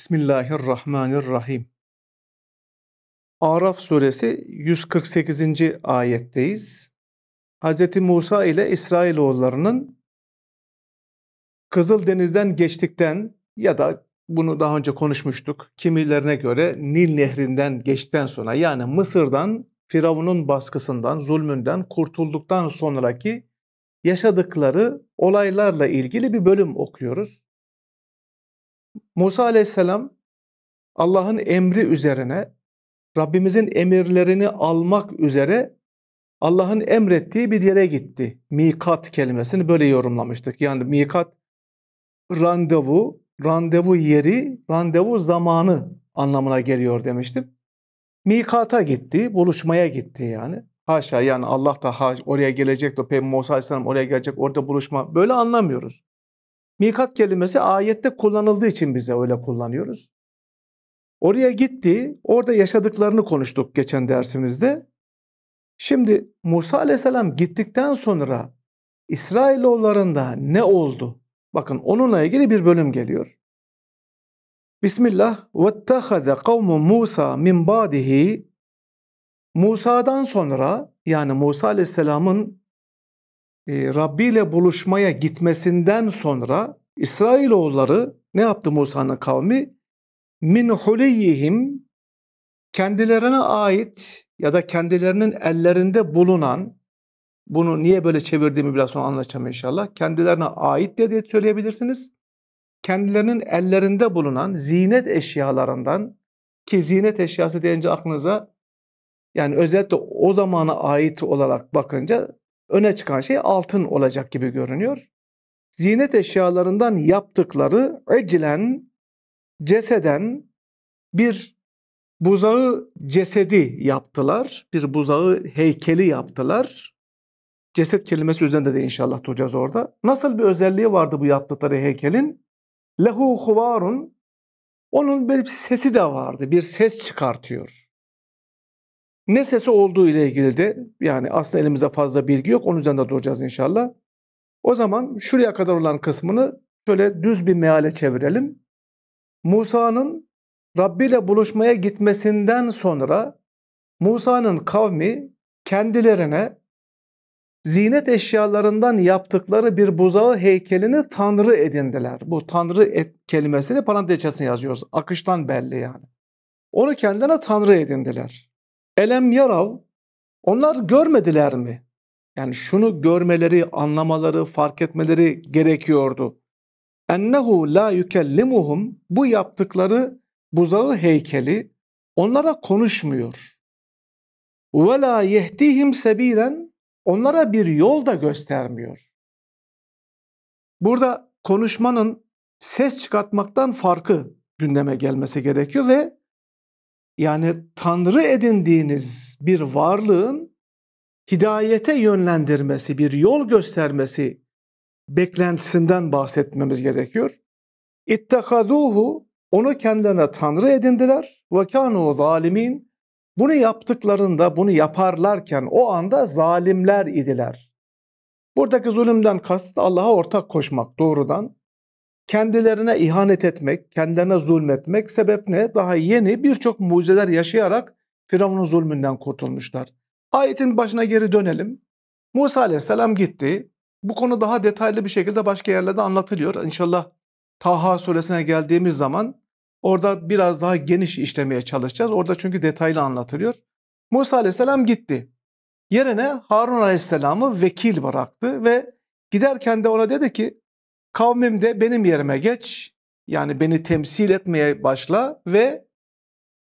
Bismillahirrahmanirrahim. Araf suresi 148. ayetteyiz. Hz. Musa ile İsrailoğullarının Kızıl Deniz'den geçtikten ya da bunu daha önce konuşmuştuk. Kimilerine göre Nil Nehri'nden geçtikten sonra yani Mısır'dan Firavun'un baskısından, zulmünden kurtulduktan sonraki yaşadıkları olaylarla ilgili bir bölüm okuyoruz. Musa aleyhisselam Allah'ın emri üzerine Rabbimizin emirlerini almak üzere Allah'ın emrettiği bir yere gitti. Mikat kelimesini böyle yorumlamıştık. Yani mikat randevu, randevu yeri, randevu zamanı anlamına geliyor demiştim. Mikata gitti, buluşmaya gitti yani. Haşa yani Allah da haş, oraya gelecek de Peygamber Musa Aleyhisselam oraya gelecek orada buluşma. Böyle anlamıyoruz. Mikat kelimesi ayette kullanıldığı için bize öyle kullanıyoruz. Oraya gitti, orada yaşadıklarını konuştuk geçen dersimizde. Şimdi Musa aleyhisselam gittikten sonra İsrailoğullarında ne oldu? Bakın onunla ilgili bir bölüm geliyor. Bismillah. وَاتَّخَذَ قَوْمُ Musa min بَعْدِهِ Musa'dan sonra yani Musa aleyhisselamın e, Rabbi ile buluşmaya gitmesinden sonra İsrailoğulları ne yaptı Musa'nın kavmi? Min huleyihim kendilerine ait ya da kendilerinin ellerinde bulunan bunu niye böyle çevirdiğimi biraz sonra anlatacağım inşallah. Kendilerine ait diye diye söyleyebilirsiniz. Kendilerinin ellerinde bulunan zinet eşyalarından ki zinet eşyası deyince aklınıza yani özellikle o zamana ait olarak bakınca öne çıkan şey altın olacak gibi görünüyor. Zinet eşyalarından yaptıkları eclen, ceseden bir buzağı cesedi yaptılar. Bir buzağı heykeli yaptılar. Ceset kelimesi üzerinde de inşallah duracağız orada. Nasıl bir özelliği vardı bu yaptıkları heykelin? Lehu huvarun. Onun bir sesi de vardı. Bir ses çıkartıyor. Ne sesi olduğu ile ilgili de yani aslında elimizde fazla bilgi yok. Onun üzerinde duracağız inşallah. O zaman şuraya kadar olan kısmını şöyle düz bir meale çevirelim. Musa'nın Rabbi ile buluşmaya gitmesinden sonra Musa'nın kavmi kendilerine zinet eşyalarından yaptıkları bir buzağı heykelini tanrı edindiler. Bu tanrı et kelimesini parantez yazıyoruz. Akıştan belli yani. Onu kendilerine tanrı edindiler. Elem yarav onlar görmediler mi? Yani şunu görmeleri, anlamaları, fark etmeleri gerekiyordu. Ennehu la yükellimuhum bu yaptıkları buzağı heykeli onlara konuşmuyor. Ve la yehdihim sebilen onlara bir yol da göstermiyor. Burada konuşmanın ses çıkartmaktan farkı gündeme gelmesi gerekiyor ve yani Tanrı edindiğiniz bir varlığın hidayete yönlendirmesi, bir yol göstermesi beklentisinden bahsetmemiz gerekiyor. İttekaduhu onu kendilerine tanrı edindiler. Ve kanu zalimin bunu yaptıklarında, bunu yaparlarken o anda zalimler idiler. Buradaki zulümden kast Allah'a ortak koşmak doğrudan kendilerine ihanet etmek, kendilerine zulmetmek sebep ne? Daha yeni birçok mucizeler yaşayarak Firavun'un zulmünden kurtulmuşlar. Ayetin başına geri dönelim. Musa aleyhisselam gitti. Bu konu daha detaylı bir şekilde başka yerlerde anlatılıyor. İnşallah Taha suresine geldiğimiz zaman orada biraz daha geniş işlemeye çalışacağız. Orada çünkü detaylı anlatılıyor. Musa aleyhisselam gitti. Yerine Harun aleyhisselamı vekil bıraktı ve giderken de ona dedi ki Kavmim de benim yerime geç yani beni temsil etmeye başla ve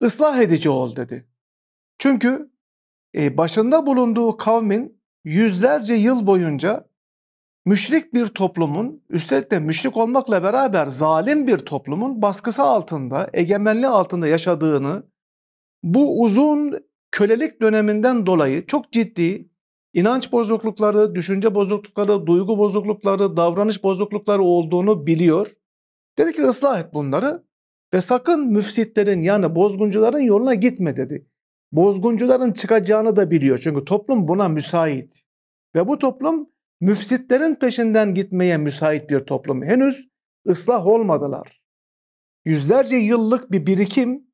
ıslah edici ol dedi. Çünkü e, başında bulunduğu kavmin yüzlerce yıl boyunca müşrik bir toplumun, üstelik de müşrik olmakla beraber zalim bir toplumun baskısı altında, egemenliği altında yaşadığını, bu uzun kölelik döneminden dolayı çok ciddi İnanç bozuklukları, düşünce bozuklukları, duygu bozuklukları, davranış bozuklukları olduğunu biliyor. Dedi ki ıslah et bunları ve sakın müfsitlerin yani bozguncuların yoluna gitme dedi. Bozguncuların çıkacağını da biliyor çünkü toplum buna müsait. Ve bu toplum müfsitlerin peşinden gitmeye müsait bir toplum. Henüz ıslah olmadılar. Yüzlerce yıllık bir birikim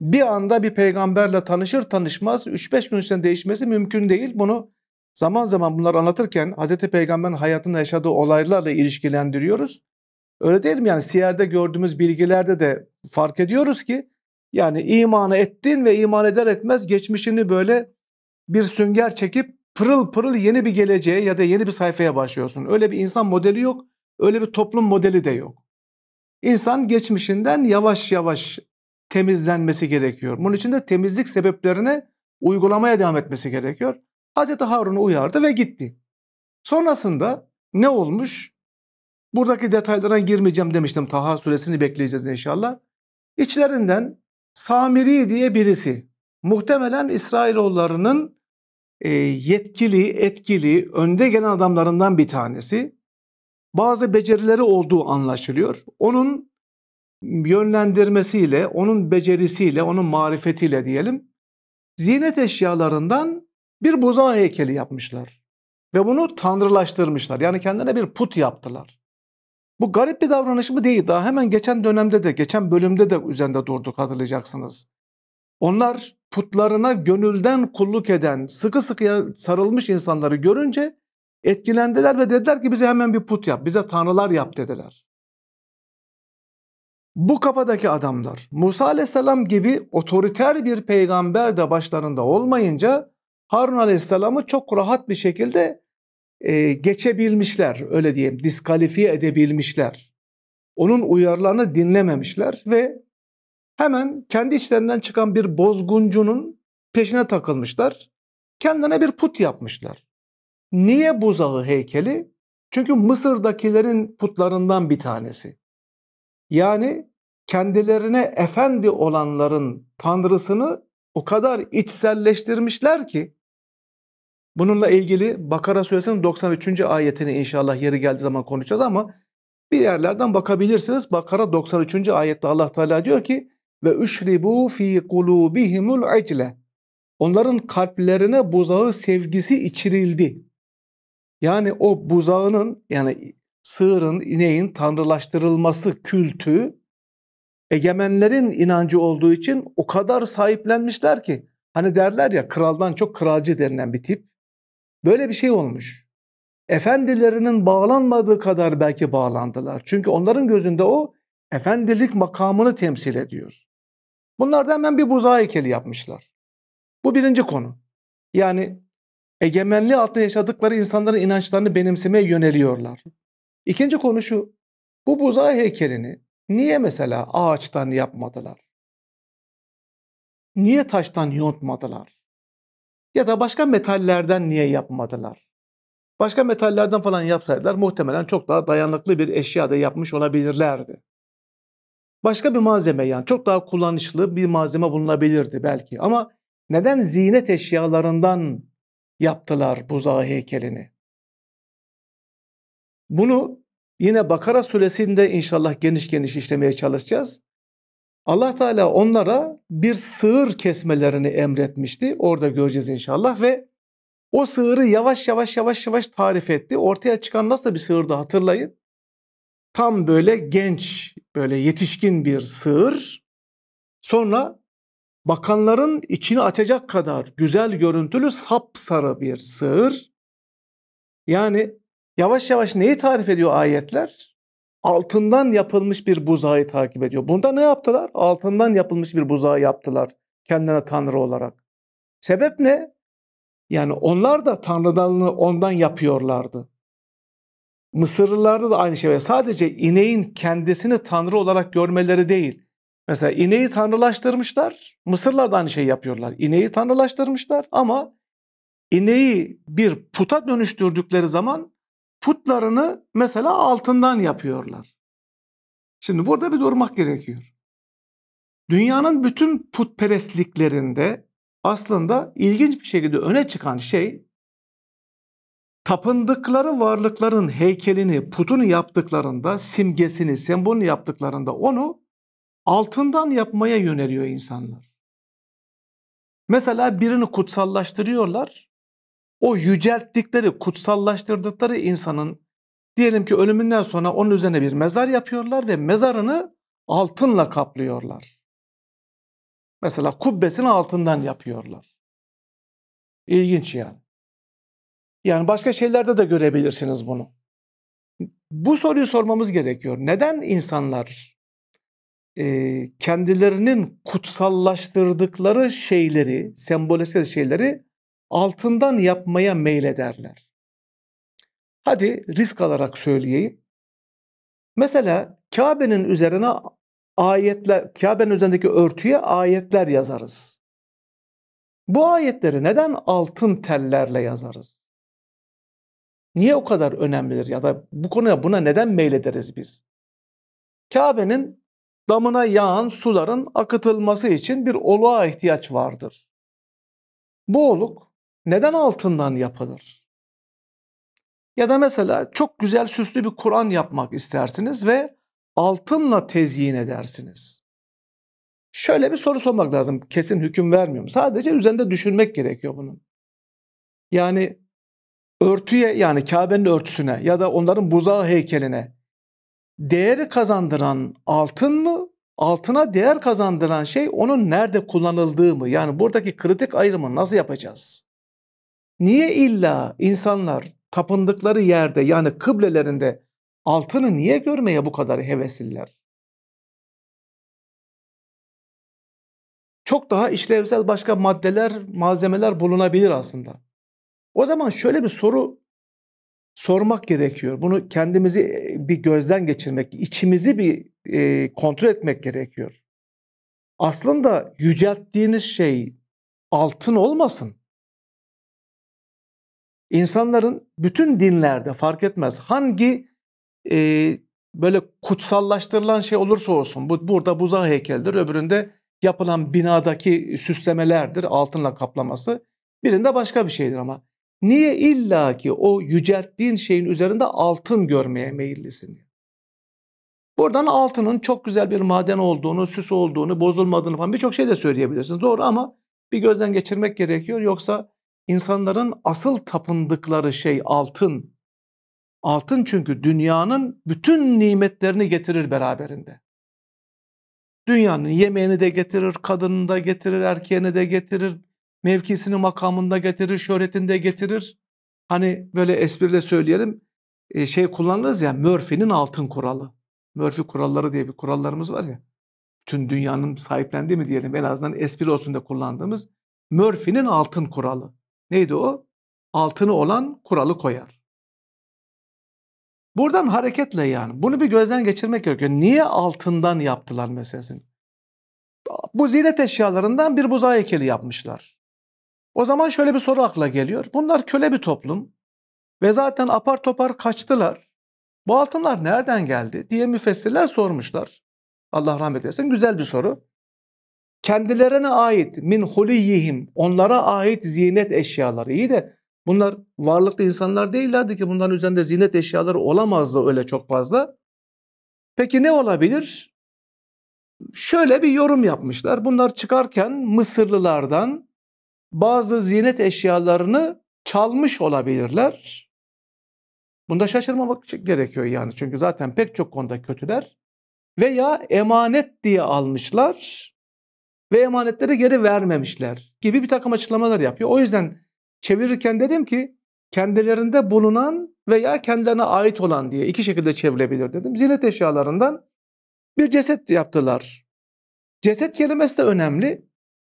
bir anda bir peygamberle tanışır tanışmaz 3-5 gün içinde değişmesi mümkün değil. Bunu Zaman zaman bunları anlatırken Hz. Peygamber'in hayatında yaşadığı olaylarla ilişkilendiriyoruz. Öyle değil mi? Yani siyerde gördüğümüz bilgilerde de fark ediyoruz ki yani imanı ettin ve iman eder etmez geçmişini böyle bir sünger çekip pırıl pırıl yeni bir geleceğe ya da yeni bir sayfaya başlıyorsun. Öyle bir insan modeli yok. Öyle bir toplum modeli de yok. İnsan geçmişinden yavaş yavaş temizlenmesi gerekiyor. Bunun için de temizlik sebeplerini uygulamaya devam etmesi gerekiyor. Hazreti Harun'u uyardı ve gitti. Sonrasında ne olmuş? Buradaki detaylara girmeyeceğim demiştim. Taha suresini bekleyeceğiz inşallah. İçlerinden Samiri diye birisi muhtemelen İsrailoğullarının e, yetkili, etkili, önde gelen adamlarından bir tanesi. Bazı becerileri olduğu anlaşılıyor. Onun yönlendirmesiyle, onun becerisiyle, onun marifetiyle diyelim. Zinet eşyalarından bir buza heykeli yapmışlar. Ve bunu tanrılaştırmışlar. Yani kendine bir put yaptılar. Bu garip bir davranış mı değil? Daha hemen geçen dönemde de, geçen bölümde de üzerinde durduk hatırlayacaksınız. Onlar putlarına gönülden kulluk eden, sıkı sıkıya sarılmış insanları görünce etkilendiler ve dediler ki bize hemen bir put yap, bize tanrılar yap dediler. Bu kafadaki adamlar Musa aleyhisselam gibi otoriter bir peygamber de başlarında olmayınca Harun Aleyhisselam'ı çok rahat bir şekilde e, geçebilmişler öyle diyeyim diskalifiye edebilmişler. Onun uyarlarını dinlememişler ve hemen kendi içlerinden çıkan bir bozguncunun peşine takılmışlar. Kendine bir put yapmışlar. Niye buzağı heykeli? Çünkü Mısır'dakilerin putlarından bir tanesi. Yani kendilerine efendi olanların tanrısını o kadar içselleştirmişler ki bununla ilgili Bakara suresinin 93. ayetini inşallah yeri geldiği zaman konuşacağız ama bir yerlerden bakabilirsiniz. Bakara 93. ayette Allah Teala diyor ki ve üşribu fi kulubihimul icle. Onların kalplerine buzağı sevgisi içirildi. Yani o buzağının yani sığırın, ineğin tanrılaştırılması kültü egemenlerin inancı olduğu için o kadar sahiplenmişler ki. Hani derler ya kraldan çok kralcı denilen bir tip. Böyle bir şey olmuş. Efendilerinin bağlanmadığı kadar belki bağlandılar. Çünkü onların gözünde o efendilik makamını temsil ediyor. Bunlar da hemen bir buzağı heykeli yapmışlar. Bu birinci konu. Yani egemenliği altında yaşadıkları insanların inançlarını benimsemeye yöneliyorlar. İkinci konu şu. Bu buzağı heykelini Niye mesela ağaçtan yapmadılar? Niye taştan yontmadılar? Ya da başka metallerden niye yapmadılar? Başka metallerden falan yapsaydılar muhtemelen çok daha dayanıklı bir eşya da yapmış olabilirlerdi. Başka bir malzeme yani çok daha kullanışlı bir malzeme bulunabilirdi belki ama neden zinet eşyalarından yaptılar buzağı heykelini? Bunu Yine Bakara suresinde inşallah geniş geniş işlemeye çalışacağız. Allah Teala onlara bir sığır kesmelerini emretmişti. Orada göreceğiz inşallah ve o sığırı yavaş yavaş yavaş yavaş tarif etti. Ortaya çıkan nasıl bir sığırdı hatırlayın. Tam böyle genç, böyle yetişkin bir sığır. Sonra bakanların içini açacak kadar güzel görüntülü sapsarı bir sığır. Yani Yavaş yavaş neyi tarif ediyor ayetler? Altından yapılmış bir buzağı takip ediyor. Bunda ne yaptılar? Altından yapılmış bir buzağı yaptılar kendine tanrı olarak. Sebep ne? Yani onlar da tanrıdanlığı ondan yapıyorlardı. Mısırlılarda da aynı şey Sadece ineğin kendisini tanrı olarak görmeleri değil. Mesela ineği tanrılaştırmışlar. Mısırlar da aynı şeyi yapıyorlar. İneği tanrılaştırmışlar ama ineği bir puta dönüştürdükleri zaman putlarını mesela altından yapıyorlar. Şimdi burada bir durmak gerekiyor. Dünyanın bütün putperestliklerinde aslında ilginç bir şekilde öne çıkan şey tapındıkları varlıkların heykelini, putunu yaptıklarında, simgesini, sembolünü yaptıklarında onu altından yapmaya yöneliyor insanlar. Mesela birini kutsallaştırıyorlar o yücelttikleri, kutsallaştırdıkları insanın diyelim ki ölümünden sonra onun üzerine bir mezar yapıyorlar ve mezarını altınla kaplıyorlar. Mesela kubbesini altından yapıyorlar. İlginç yani. Yani başka şeylerde de görebilirsiniz bunu. Bu soruyu sormamız gerekiyor. Neden insanlar e, kendilerinin kutsallaştırdıkları şeyleri, semboleştikleri şeyleri altından yapmaya meylederler. Hadi risk alarak söyleyeyim. Mesela Kabe'nin üzerine ayetler, Kabe'nin üzerindeki örtüye ayetler yazarız. Bu ayetleri neden altın tellerle yazarız? Niye o kadar önemlidir ya da bu konuya buna neden meylederiz biz? Kabe'nin damına yağan suların akıtılması için bir oluğa ihtiyaç vardır. Bu oluk neden altından yapılır? Ya da mesela çok güzel süslü bir Kur'an yapmak istersiniz ve altınla tezyin edersiniz. Şöyle bir soru sormak lazım. Kesin hüküm vermiyorum. Sadece üzerinde düşünmek gerekiyor bunun. Yani örtüye yani Kabe'nin örtüsüne ya da onların buzağı heykeline değeri kazandıran altın mı? Altına değer kazandıran şey onun nerede kullanıldığı mı? Yani buradaki kritik ayrımı nasıl yapacağız? Niye illa insanlar tapındıkları yerde yani kıblelerinde altını niye görmeye bu kadar hevesliler? Çok daha işlevsel başka maddeler, malzemeler bulunabilir aslında. O zaman şöyle bir soru sormak gerekiyor. Bunu kendimizi e, bir gözden geçirmek, içimizi bir e, kontrol etmek gerekiyor. Aslında yücelttiğiniz şey altın olmasın. İnsanların bütün dinlerde fark etmez hangi e, böyle kutsallaştırılan şey olursa olsun bu, burada buza heykeldir öbüründe yapılan binadaki süslemelerdir altınla kaplaması birinde başka bir şeydir ama niye illa ki o yücelttiğin şeyin üzerinde altın görmeye meyillisin? Buradan altının çok güzel bir maden olduğunu, süs olduğunu, bozulmadığını falan birçok şey de söyleyebilirsiniz. Doğru ama bir gözden geçirmek gerekiyor. Yoksa İnsanların asıl tapındıkları şey altın. Altın çünkü dünyanın bütün nimetlerini getirir beraberinde. Dünyanın yemeğini de getirir, kadını da getirir, erkeğini de getirir, mevkisini makamında getirir, şöhretini de getirir. Hani böyle espriyle söyleyelim e, şey kullanırız ya Murphy'nin altın kuralı. Murphy kuralları diye bir kurallarımız var ya. Bütün dünyanın sahiplendiği mi diyelim en azından espri olsun da kullandığımız Murphy'nin altın kuralı. Neydi o? Altını olan kuralı koyar. Buradan hareketle yani bunu bir gözden geçirmek gerekiyor. Niye altından yaptılar meselesini? Bu ziynet eşyalarından bir buzağı heykeli yapmışlar. O zaman şöyle bir soru akla geliyor. Bunlar köle bir toplum ve zaten apar topar kaçtılar. Bu altınlar nereden geldi diye müfessirler sormuşlar. Allah rahmet eylesin güzel bir soru kendilerine ait min huliyihim onlara ait ziynet eşyaları. İyi de bunlar varlıklı insanlar değillerdi ki bunların üzerinde ziynet eşyaları olamazdı öyle çok fazla. Peki ne olabilir? Şöyle bir yorum yapmışlar. Bunlar çıkarken Mısırlılardan bazı ziynet eşyalarını çalmış olabilirler. Bunda şaşırmamak gerekiyor yani. Çünkü zaten pek çok konuda kötüler. Veya emanet diye almışlar ve emanetleri geri vermemişler gibi bir takım açıklamalar yapıyor. O yüzden çevirirken dedim ki kendilerinde bulunan veya kendilerine ait olan diye iki şekilde çevrilebilir dedim. Zinet eşyalarından bir ceset yaptılar. Ceset kelimesi de önemli.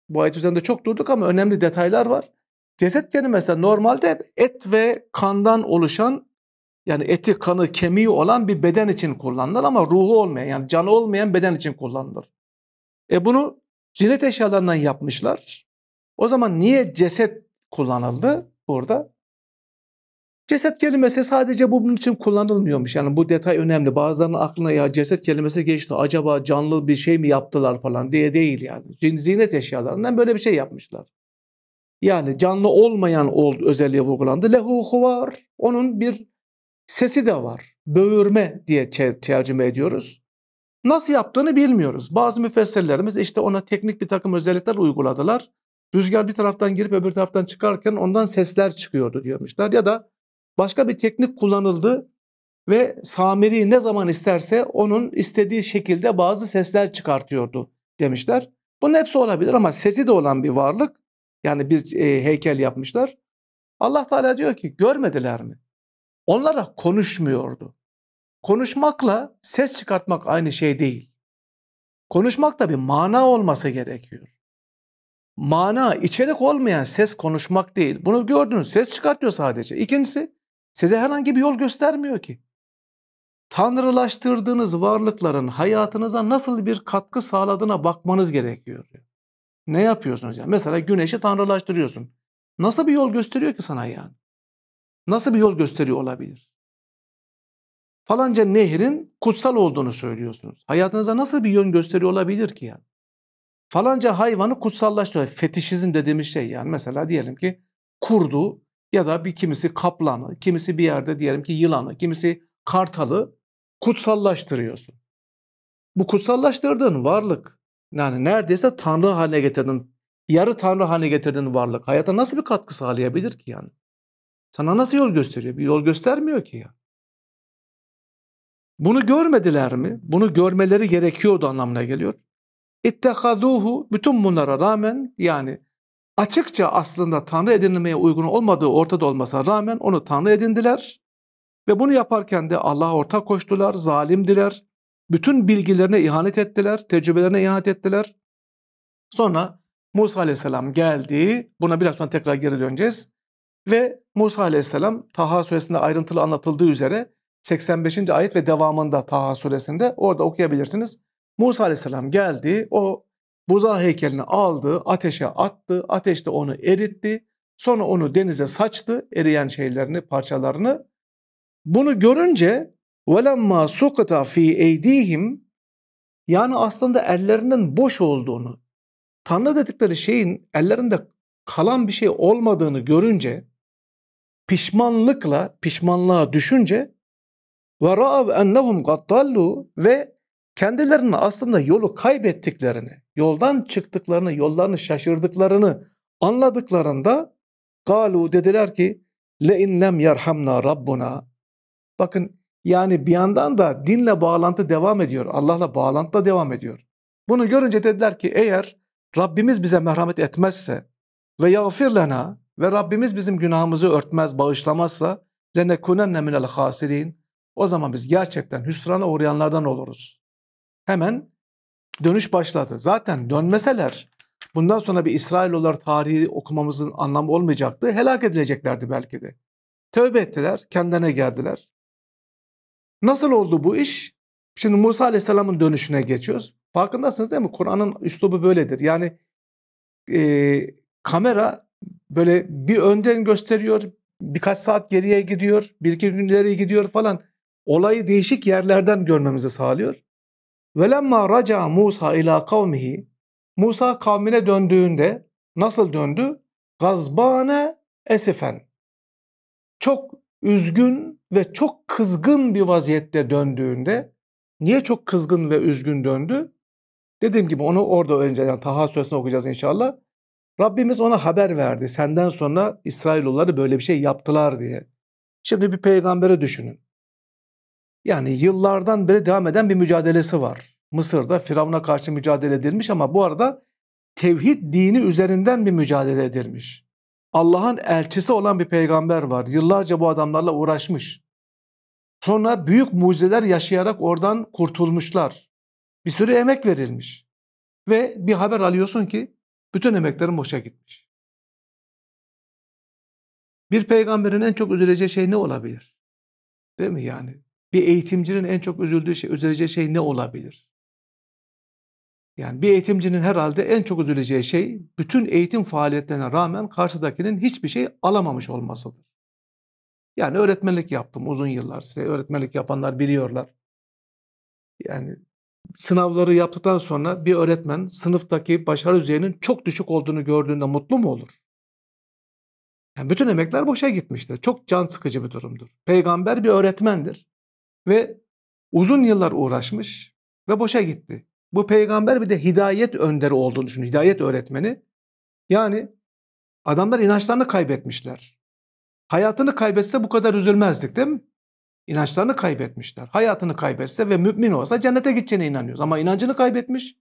Bu ayet üzerinde çok durduk ama önemli detaylar var. Ceset kelimesi normalde et ve kandan oluşan yani eti, kanı, kemiği olan bir beden için kullanılır ama ruhu olmayan yani canı olmayan beden için kullanılır. E bunu Ziynet eşyalarından yapmışlar. O zaman niye ceset kullanıldı burada? Ceset kelimesi sadece bunun için kullanılmıyormuş. Yani bu detay önemli. Bazılarının aklına ya ceset kelimesi geçti. Acaba canlı bir şey mi yaptılar falan diye değil yani. Ziynet eşyalarından böyle bir şey yapmışlar. Yani canlı olmayan ol özelliği vurgulandı. Lehuhu var. Onun bir sesi de var. Böğürme diye tercüme ediyoruz. Nasıl yaptığını bilmiyoruz. Bazı müfessirlerimiz işte ona teknik bir takım özellikler uyguladılar. Rüzgar bir taraftan girip öbür taraftan çıkarken ondan sesler çıkıyordu diyormuşlar. Ya da başka bir teknik kullanıldı ve Samiri ne zaman isterse onun istediği şekilde bazı sesler çıkartıyordu demişler. Bunun hepsi olabilir ama sesi de olan bir varlık. Yani bir e, heykel yapmışlar. Allah Teala diyor ki görmediler mi? Onlara konuşmuyordu. Konuşmakla ses çıkartmak aynı şey değil. Konuşmak da bir mana olması gerekiyor. Mana, içerik olmayan ses konuşmak değil. Bunu gördünüz, ses çıkartıyor sadece. İkincisi, size herhangi bir yol göstermiyor ki. Tanrılaştırdığınız varlıkların hayatınıza nasıl bir katkı sağladığına bakmanız gerekiyor. Ne yapıyorsunuz yani? Mesela güneşi tanrılaştırıyorsun. Nasıl bir yol gösteriyor ki sana yani? Nasıl bir yol gösteriyor olabilir? falanca nehrin kutsal olduğunu söylüyorsunuz. Hayatınıza nasıl bir yön gösteriyor olabilir ki yani? Falanca hayvanı kutsallaştırıyor. Fetişizm dediğimiz şey yani mesela diyelim ki kurdu ya da bir kimisi kaplanı, kimisi bir yerde diyelim ki yılanı, kimisi kartalı kutsallaştırıyorsun. Bu kutsallaştırdığın varlık yani neredeyse tanrı haline getirdin, yarı tanrı haline getirdin varlık hayata nasıl bir katkı sağlayabilir ki yani? Sana nasıl yol gösteriyor? Bir yol göstermiyor ki ya. Yani. Bunu görmediler mi? Bunu görmeleri gerekiyordu anlamına geliyor. İttehaduhu bütün bunlara rağmen yani açıkça aslında Tanrı edinilmeye uygun olmadığı ortada olmasına rağmen onu Tanrı edindiler. Ve bunu yaparken de Allah'a ortak koştular, zalimdiler. Bütün bilgilerine ihanet ettiler, tecrübelerine ihanet ettiler. Sonra Musa Aleyhisselam geldi. Buna biraz sonra tekrar geri döneceğiz. Ve Musa Aleyhisselam Taha suresinde ayrıntılı anlatıldığı üzere 85. ayet ve devamında Taha suresinde orada okuyabilirsiniz. Musa aleyhisselam geldi, o buza heykelini aldı, ateşe attı, ateşte onu eritti. Sonra onu denize saçtı, eriyen şeylerini, parçalarını. Bunu görünce وَلَمَّا سُقْتَ ف۪ي اَيْد۪يهِمْ Yani aslında ellerinin boş olduğunu, Tanrı dedikleri şeyin ellerinde kalan bir şey olmadığını görünce, pişmanlıkla, pişmanlığa düşünce ve ra'av ennehum gattallu ve kendilerinin aslında yolu kaybettiklerini, yoldan çıktıklarını, yollarını şaşırdıklarını anladıklarında galu dediler ki le in lem yerhamna rabbuna. Bakın yani bir yandan da dinle bağlantı devam ediyor. Allah'la bağlantı da devam ediyor. Bunu görünce dediler ki eğer Rabbimiz bize merhamet etmezse ve yağfir ve Rabbimiz bizim günahımızı örtmez, bağışlamazsa lenekunenne minel hasirin o zaman biz gerçekten hüsrana uğrayanlardan oluruz. Hemen dönüş başladı. Zaten dönmeseler bundan sonra bir İsrailoğulları tarihi okumamızın anlamı olmayacaktı. Helak edileceklerdi belki de. Tövbe ettiler, kendine geldiler. Nasıl oldu bu iş? Şimdi Musa Aleyhisselam'ın dönüşüne geçiyoruz. Farkındasınız değil mi? Kur'an'ın üslubu böyledir. Yani e, kamera böyle bir önden gösteriyor, birkaç saat geriye gidiyor, bir iki gün gidiyor falan olayı değişik yerlerden görmemizi sağlıyor. Velemma raca Musa ila kavmihi Musa kavmine döndüğünde nasıl döndü? Gazbane esifen. Çok üzgün ve çok kızgın bir vaziyette döndüğünde niye çok kızgın ve üzgün döndü? Dediğim gibi onu orada önce yani Taha suresini okuyacağız inşallah. Rabbimiz ona haber verdi. Senden sonra İsrailoğulları böyle bir şey yaptılar diye. Şimdi bir peygambere düşünün. Yani yıllardan beri devam eden bir mücadelesi var. Mısır'da Firavun'a karşı mücadele edilmiş ama bu arada tevhid dini üzerinden bir mücadele edilmiş. Allah'ın elçisi olan bir peygamber var. Yıllarca bu adamlarla uğraşmış. Sonra büyük mucizeler yaşayarak oradan kurtulmuşlar. Bir sürü emek verilmiş. Ve bir haber alıyorsun ki bütün emeklerin boşa gitmiş. Bir peygamberin en çok üzüleceği şey ne olabilir? Değil mi yani? bir eğitimcinin en çok üzüldüğü şey, üzüleceği şey ne olabilir? Yani bir eğitimcinin herhalde en çok üzüleceği şey bütün eğitim faaliyetlerine rağmen karşıdakinin hiçbir şey alamamış olmasıdır. Yani öğretmenlik yaptım uzun yıllar. Size öğretmenlik yapanlar biliyorlar. Yani sınavları yaptıktan sonra bir öğretmen sınıftaki başarı düzeyinin çok düşük olduğunu gördüğünde mutlu mu olur? Yani bütün emekler boşa gitmiştir. Çok can sıkıcı bir durumdur. Peygamber bir öğretmendir ve uzun yıllar uğraşmış ve boşa gitti. Bu peygamber bir de hidayet önderi olduğunu düşün, hidayet öğretmeni. Yani adamlar inançlarını kaybetmişler. Hayatını kaybetse bu kadar üzülmezdik değil mi? İnançlarını kaybetmişler. Hayatını kaybetse ve mümin olsa cennete gideceğine inanıyoruz. Ama inancını kaybetmiş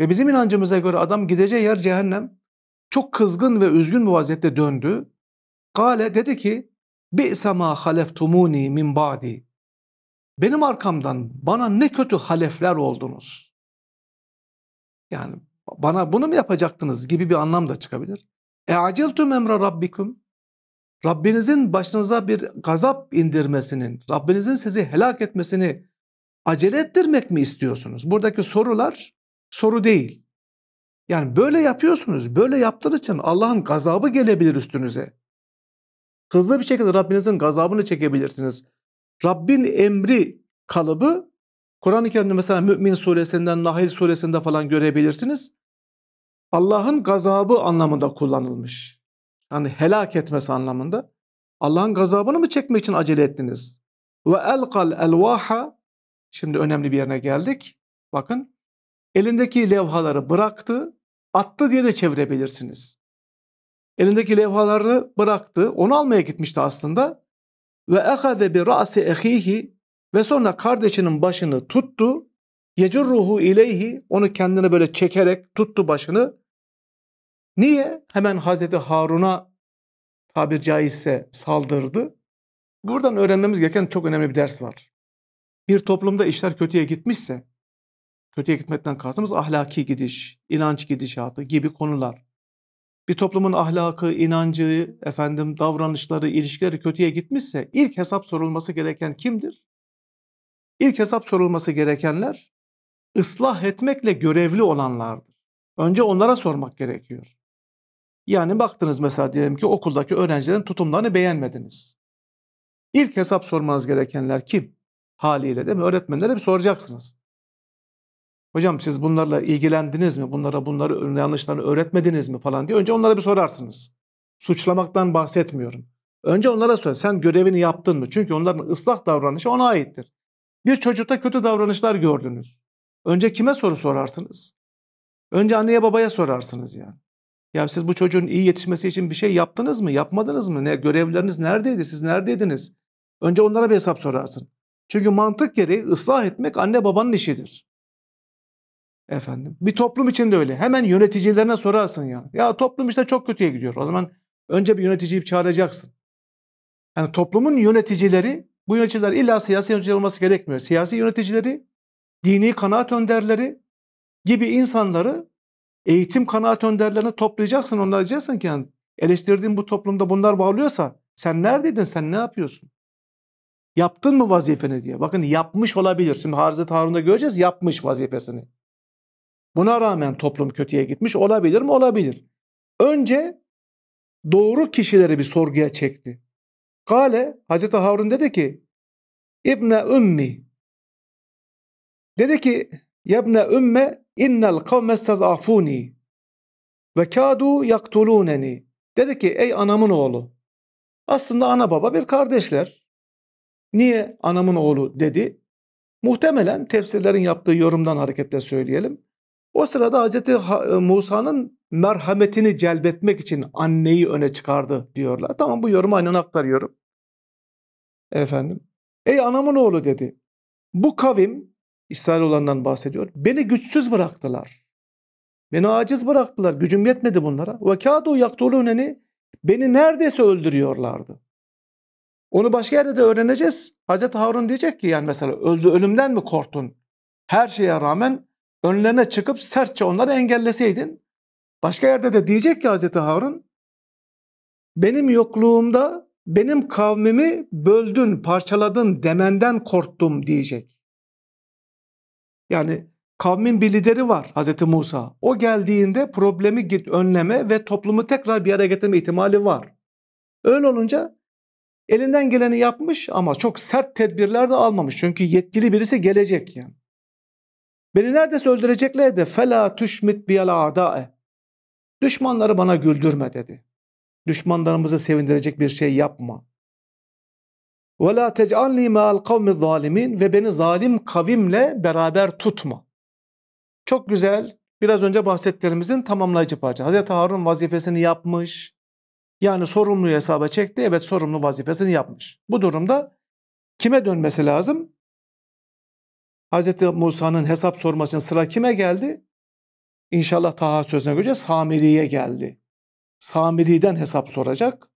ve bizim inancımıza göre adam gideceği yer cehennem. Çok kızgın ve üzgün bir vaziyette döndü. Kale dedi ki bi'se ma haleftumuni min ba'di benim arkamdan bana ne kötü halefler oldunuz. Yani bana bunu mu yapacaktınız gibi bir anlam da çıkabilir. E aciltum emre rabbikum. Rabbinizin başınıza bir gazap indirmesinin, Rabbinizin sizi helak etmesini acele ettirmek mi istiyorsunuz? Buradaki sorular soru değil. Yani böyle yapıyorsunuz. Böyle yaptığınız için Allah'ın gazabı gelebilir üstünüze. Hızlı bir şekilde Rabbinizin gazabını çekebilirsiniz. Rabbin emri kalıbı Kur'an-ı Kerim'de mesela Mü'min suresinden, Nahil suresinde falan görebilirsiniz. Allah'ın gazabı anlamında kullanılmış. Yani helak etmesi anlamında. Allah'ın gazabını mı çekmek için acele ettiniz? Ve elkal elvaha Şimdi önemli bir yerine geldik. Bakın elindeki levhaları bıraktı, attı diye de çevirebilirsiniz. Elindeki levhaları bıraktı, onu almaya gitmişti aslında ve ehaze bi ra'si ehihi ve sonra kardeşinin başını tuttu. ruhu ileyhi onu kendine böyle çekerek tuttu başını. Niye? Hemen Hazreti Harun'a tabir caizse saldırdı. Buradan öğrenmemiz gereken çok önemli bir ders var. Bir toplumda işler kötüye gitmişse, kötüye gitmekten kastımız ahlaki gidiş, inanç gidişatı gibi konular bir toplumun ahlakı, inancı, efendim davranışları, ilişkileri kötüye gitmişse ilk hesap sorulması gereken kimdir? İlk hesap sorulması gerekenler ıslah etmekle görevli olanlardır. Önce onlara sormak gerekiyor. Yani baktınız mesela diyelim ki okuldaki öğrencilerin tutumlarını beğenmediniz. İlk hesap sormanız gerekenler kim? Haliyle değil mi? Öğretmenlere bir soracaksınız. Hocam siz bunlarla ilgilendiniz mi? Bunlara bunları yanlışlarını öğretmediniz mi falan diye önce onlara bir sorarsınız. Suçlamaktan bahsetmiyorum. Önce onlara sor. Sen görevini yaptın mı? Çünkü onların ıslak davranışı ona aittir. Bir çocukta kötü davranışlar gördünüz. Önce kime soru sorarsınız? Önce anneye babaya sorarsınız yani. Yani siz bu çocuğun iyi yetişmesi için bir şey yaptınız mı? Yapmadınız mı? Ne, görevleriniz neredeydi? Siz neredeydiniz? Önce onlara bir hesap sorarsın. Çünkü mantık gereği ıslah etmek anne babanın işidir. Efendim. Bir toplum için de öyle. Hemen yöneticilerine sorarsın ya. Ya toplum işte çok kötüye gidiyor. O zaman önce bir yöneticiyi çağıracaksın. Yani toplumun yöneticileri, bu yöneticiler illa siyasi yönetici olması gerekmiyor. Siyasi yöneticileri, dini kanaat önderleri gibi insanları eğitim kanaat önderlerini toplayacaksın. Onlara diyeceksin ki yani eleştirdiğin bu toplumda bunlar bağlıyorsa sen neredeydin, sen ne yapıyorsun? Yaptın mı vazifeni diye. Bakın yapmış olabilir. Şimdi Hazreti Harun'da göreceğiz yapmış vazifesini. Buna rağmen toplum kötüye gitmiş olabilir mi? Olabilir. Önce doğru kişileri bir sorguya çekti. Kale Hazreti Harun dedi ki İbne Ümmi dedi ki Yebne Ümme innel Afuni ve kadu yaktuluneni dedi ki ey anamın oğlu aslında ana baba bir kardeşler. Niye anamın oğlu dedi? Muhtemelen tefsirlerin yaptığı yorumdan hareketle söyleyelim. O sırada Hz. E, Musa'nın merhametini celbetmek için anneyi öne çıkardı diyorlar. Tamam bu yorumu aynen aktarıyorum. Efendim. Ey anamın oğlu dedi. Bu kavim İsrail olandan bahsediyor. Beni güçsüz bıraktılar. Beni aciz bıraktılar. Gücüm yetmedi bunlara. Ve kâdu yaktulûneni beni neredeyse öldürüyorlardı. Onu başka yerde de öğreneceğiz. Hazreti Harun diyecek ki yani mesela öldü ölümden mi korktun? Her şeye rağmen önlerine çıkıp sertçe onları engelleseydin başka yerde de diyecek ki Hazreti Harun benim yokluğumda benim kavmimi böldün, parçaladın demenden korktum diyecek. Yani kavmin bir lideri var Hazreti Musa. O geldiğinde problemi git önleme ve toplumu tekrar bir araya getirme ihtimali var. Öyle olunca elinden geleni yapmış ama çok sert tedbirler de almamış. Çünkü yetkili birisi gelecek yani. Beni neredeyse öldüreceklerdi. Fela tüşmit biyel a'dae. Düşmanları bana güldürme dedi. Düşmanlarımızı sevindirecek bir şey yapma. Ve la tec'alni ma'al kavmi zalimin ve beni zalim kavimle beraber tutma. Çok güzel. Biraz önce bahsettiklerimizin tamamlayıcı parça. Hazreti Harun vazifesini yapmış. Yani sorumlu hesaba çekti. Evet sorumlu vazifesini yapmış. Bu durumda kime dönmesi lazım? Hz. Musa'nın hesap sorması için sıra kime geldi? İnşallah Taha sözüne göre Samiri'ye geldi. Samiri'den hesap soracak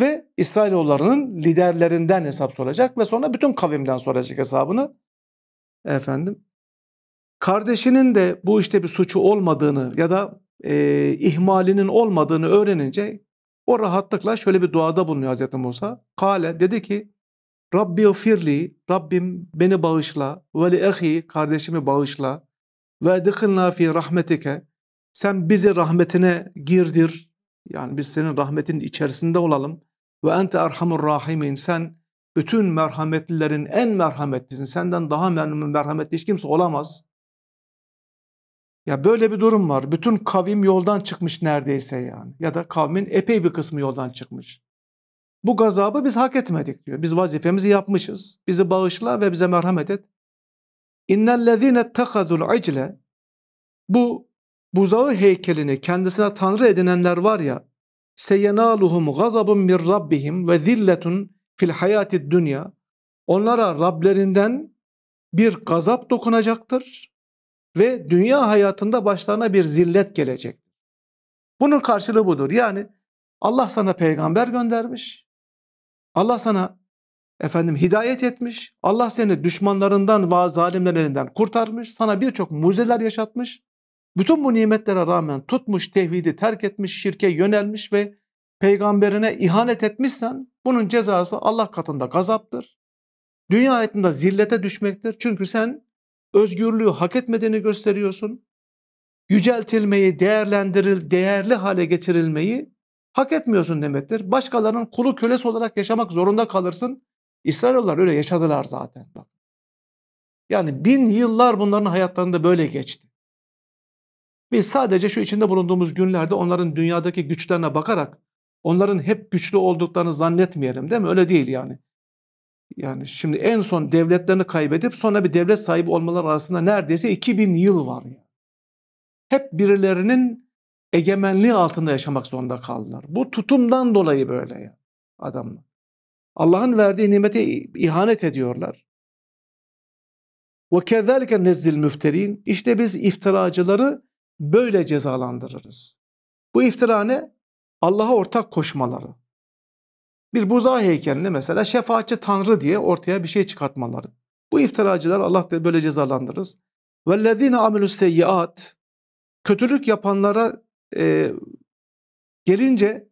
ve İsrailoğullarının liderlerinden hesap soracak ve sonra bütün kavimden soracak hesabını. Efendim kardeşinin de bu işte bir suçu olmadığını ya da e, ihmalinin olmadığını öğrenince o rahatlıkla şöyle bir duada bulunuyor Hz. Musa. Kale dedi ki Rabbi ufirli, Rabbim beni bağışla, ve li ahi, kardeşimi bağışla, ve edikilna fi rahmetike, sen bizi rahmetine girdir, yani biz senin rahmetin içerisinde olalım, ve ente erhamur rahimin, sen bütün merhametlilerin en merhametlisin, senden daha merhametli hiç kimse olamaz. Ya böyle bir durum var, bütün kavim yoldan çıkmış neredeyse yani, ya da kavmin epey bir kısmı yoldan çıkmış. Bu gazabı biz hak etmedik diyor. Biz vazifemizi yapmışız. Bizi bağışla ve bize merhamet et. İnnellezîne tekazul icle Bu buzağı heykelini kendisine tanrı edinenler var ya seyenaluhum gazabun min rabbihim ve zilletun fil hayati dünya onlara Rablerinden bir gazap dokunacaktır ve dünya hayatında başlarına bir zillet gelecek. Bunun karşılığı budur. Yani Allah sana peygamber göndermiş. Allah sana efendim hidayet etmiş. Allah seni düşmanlarından ve zalimlerin elinden kurtarmış. Sana birçok mucizeler yaşatmış. Bütün bu nimetlere rağmen tutmuş tevhidi terk etmiş, şirke yönelmiş ve peygamberine ihanet etmişsen bunun cezası Allah katında gazaptır. Dünya hayatında zillete düşmektir. Çünkü sen özgürlüğü hak etmediğini gösteriyorsun. Yüceltilmeyi, değerlendiril, değerli hale getirilmeyi hak etmiyorsun demektir. Başkalarının kulu kölesi olarak yaşamak zorunda kalırsın. İsrailoğullar öyle yaşadılar zaten. Bak. Yani bin yıllar bunların hayatlarında böyle geçti. Biz sadece şu içinde bulunduğumuz günlerde onların dünyadaki güçlerine bakarak onların hep güçlü olduklarını zannetmeyelim değil mi? Öyle değil yani. Yani şimdi en son devletlerini kaybedip sonra bir devlet sahibi olmalar arasında neredeyse 2000 yıl var ya. Yani. Hep birilerinin egemenliği altında yaşamak zorunda kaldılar. Bu tutumdan dolayı böyle ya adamlar. Allah'ın verdiği nimete ihanet ediyorlar. Ve kezalike nezzil müfterin. İşte biz iftiracıları böyle cezalandırırız. Bu iftira ne? Allah'a ortak koşmaları. Bir buza heykeline mesela şefaatçi tanrı diye ortaya bir şey çıkartmaları. Bu iftiracılar Allah diye böyle cezalandırırız. Vellezine amelus seyyiat kötülük yapanlara e, gelince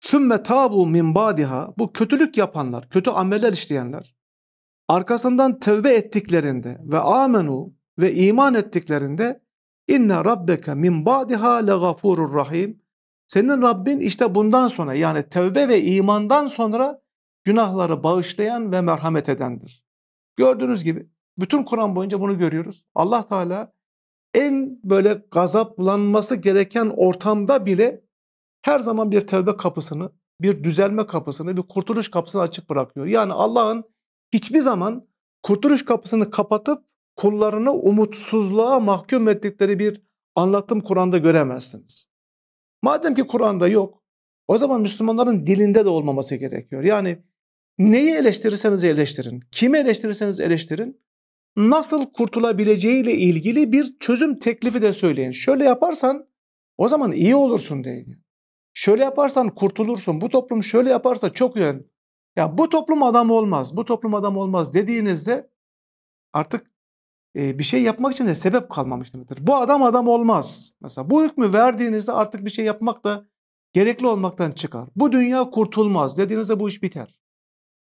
sümme tabu min badiha bu kötülük yapanlar, kötü ameller işleyenler arkasından tevbe ettiklerinde ve amenu ve iman ettiklerinde inne rabbeke min badiha le gafurur rahim senin Rabbin işte bundan sonra yani tevbe ve imandan sonra günahları bağışlayan ve merhamet edendir. Gördüğünüz gibi bütün Kur'an boyunca bunu görüyoruz. Allah Teala en böyle gazaplanması gereken ortamda bile her zaman bir tevbe kapısını, bir düzelme kapısını, bir kurtuluş kapısını açık bırakıyor. Yani Allah'ın hiçbir zaman kurtuluş kapısını kapatıp kullarını umutsuzluğa mahkum ettikleri bir anlatım Kur'an'da göremezsiniz. Madem ki Kur'an'da yok, o zaman Müslümanların dilinde de olmaması gerekiyor. Yani neyi eleştirirseniz eleştirin, kimi eleştirirseniz eleştirin, nasıl kurtulabileceğiyle ilgili bir çözüm teklifi de söyleyin. Şöyle yaparsan o zaman iyi olursun deyin. Şöyle yaparsan kurtulursun. Bu toplum şöyle yaparsa çok iyi. Ya bu toplum adam olmaz. Bu toplum adam olmaz dediğinizde artık e, bir şey yapmak için de sebep kalmamış demektir. Bu adam adam olmaz. Mesela bu hükmü verdiğinizde artık bir şey yapmak da gerekli olmaktan çıkar. Bu dünya kurtulmaz dediğinizde bu iş biter.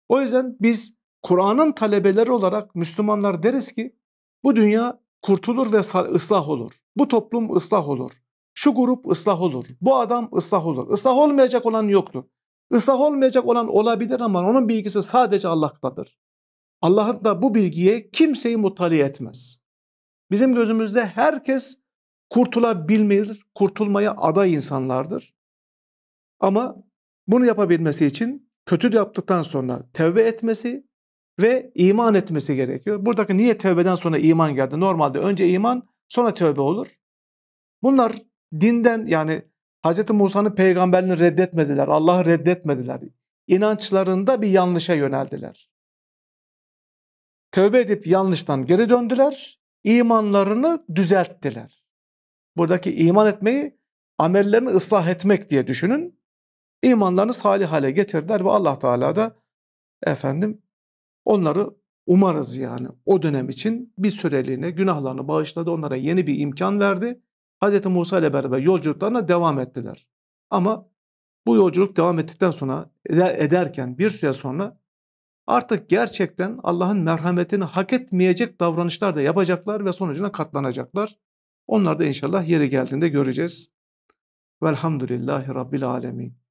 O yüzden biz Kur'an'ın talebeleri olarak Müslümanlar deriz ki bu dünya kurtulur ve ıslah olur. Bu toplum ıslah olur. Şu grup ıslah olur. Bu adam ıslah olur. Islah olmayacak olan yoktur. Islah olmayacak olan olabilir ama onun bilgisi sadece Allah'tadır. Allah'ın da bu bilgiye kimseyi muttali etmez. Bizim gözümüzde herkes kurtulabilir, kurtulmaya aday insanlardır. Ama bunu yapabilmesi için kötü yaptıktan sonra tevbe etmesi, ve iman etmesi gerekiyor. Buradaki niye tövbeden sonra iman geldi? Normalde önce iman sonra tövbe olur. Bunlar dinden yani Hz. Musa'nın peygamberliğini reddetmediler, Allah'ı reddetmediler. İnançlarında bir yanlışa yöneldiler. Tövbe edip yanlıştan geri döndüler, imanlarını düzelttiler. Buradaki iman etmeyi amellerini ıslah etmek diye düşünün. İmanlarını salih hale getirdiler ve Allah Teala da efendim Onları umarız yani o dönem için bir süreliğine günahlarını bağışladı. Onlara yeni bir imkan verdi. Hz. Musa ile beraber yolculuklarına devam ettiler. Ama bu yolculuk devam ettikten sonra ederken bir süre sonra artık gerçekten Allah'ın merhametini hak etmeyecek davranışlar da yapacaklar ve sonucuna katlanacaklar. Onları da inşallah yeri geldiğinde göreceğiz. Velhamdülillahi Rabbil Alemin.